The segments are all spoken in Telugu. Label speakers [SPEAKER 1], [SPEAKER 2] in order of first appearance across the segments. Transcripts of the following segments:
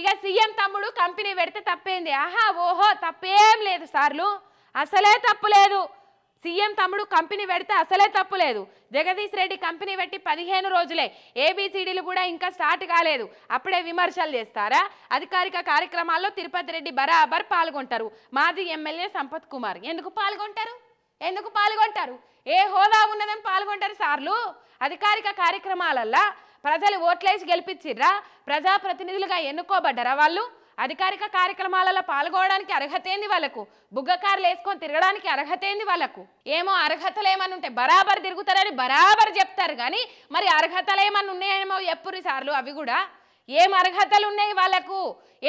[SPEAKER 1] ఇక సీఎం తమ్ముడు కంపెనీ పెడితే తప్పేంది ఆహా ఓహో తప్పేం లేదు సార్లు అసలే తప్పు లేదు సీఎం తమ్ముడు కంపెనీ పెడితే అసలే తప్పు లేదు జగదీష్ రెడ్డి కంపెనీ పెట్టి పదిహేను రోజులే ఏబీసీడీలు కూడా ఇంకా స్టార్ట్ కాలేదు అప్పుడే విమర్శలు చేస్తారా అధికారిక కార్యక్రమాల్లో తిరుపతి రెడ్డి బరాబర్ పాల్గొంటారు మాజీ ఎమ్మెల్యే సంపత్ కుమార్ ఎందుకు పాల్గొంటారు ఎందుకు పాల్గొంటారు ఏ హోదా ఉన్నదని పాల్గొంటారు సార్లు అధికారిక కార్యక్రమాలల్లా ప్రజలు ఓట్లేసి గెలిపించిర్రా ప్రజాప్రతినిధులుగా ఎన్నుకోబడ్డరా వాళ్ళు అధికారిక కార్యక్రమాలలో పాల్గొనడానికి అర్హతేంది వాళ్ళకు బుగ్గకారులు వేసుకొని తిరగడానికి అర్హతేంది వాళ్ళకు ఏమో అర్హతలు ఏమని ఉంటే బరాబర్ తిరుగుతారని బరాబర్ చెప్తారు కానీ మరి అర్హతలు ఏమని ఉన్నాయేమో ఎప్పుడు సార్లు అవి కూడా ఏం అర్హతలు ఉన్నాయి వాళ్ళకు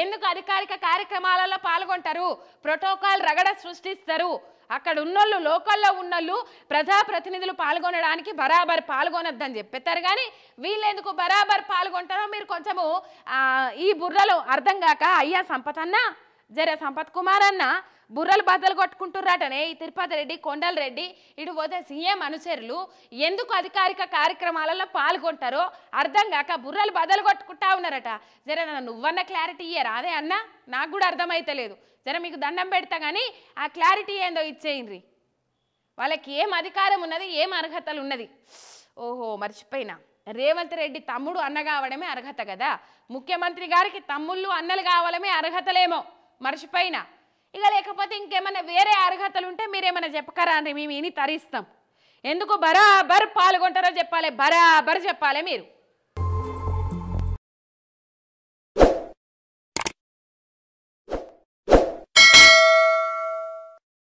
[SPEAKER 1] ఎందుకు అధికారిక కార్యక్రమాలలో పాల్గొంటారు ప్రోటోకాల్ రగడ సృష్టిస్తారు అక్కడ ఉన్నోళ్ళు లోకల్లో ఉన్నోళ్ళు ప్రజాప్రతినిధులు పాల్గొనడానికి బరాబర్ పాల్గొనొద్దని చెప్పేస్తారు కానీ వీళ్ళెందుకు బరాబర్ పాల్గొంటారో మీరు కొంచెము ఈ బుర్రలో అర్థం కాక అయ్యా సంపత్ అన్న జర సంపత్ కుమార్ అన్న బుర్రలు బద్దలు కొట్టుకుంటున్నారటనే ఈ తిరుపతి రెడ్డి కొండల రెడ్డి ఇటు పోతే సీఎం అనుచరులు ఎందుకు అధికారిక కార్యక్రమాలలో పాల్గొంటారో అర్థం కాక బుర్రలు బద్దలు కొట్టుకుంటా ఉన్నారట జర నువ్వన్న క్లారిటీ ఇయ్యారు అదే అన్న నాకు కూడా అర్థమైతలేదు జర మీకు దండం పెడతా కానీ ఆ క్లారిటీ ఏందో ఇచ్చేయండి వాళ్ళకి ఏం అధికారం ఉన్నది ఏం అర్హతలు ఉన్నది ఓహో మర్చిపోయినా రేవంత్ రెడ్డి తమ్ముడు అన్న కావడమే అర్హత కదా ముఖ్యమంత్రి గారికి తమ్ముళ్ళు అన్నలు కావడమే అర్హతలేమో మర్చిపోయినా ఇక లేకపోతే ఇంకేమైనా వేరే అర్హతలు ఉంటే మీరేమైనా చెప్పకరా అని మేము ఇని తరిస్తాం ఎందుకు బరాబర్ పాల్గొంటారో చెప్పాలి బరాబర్ చెప్పాలి మీరు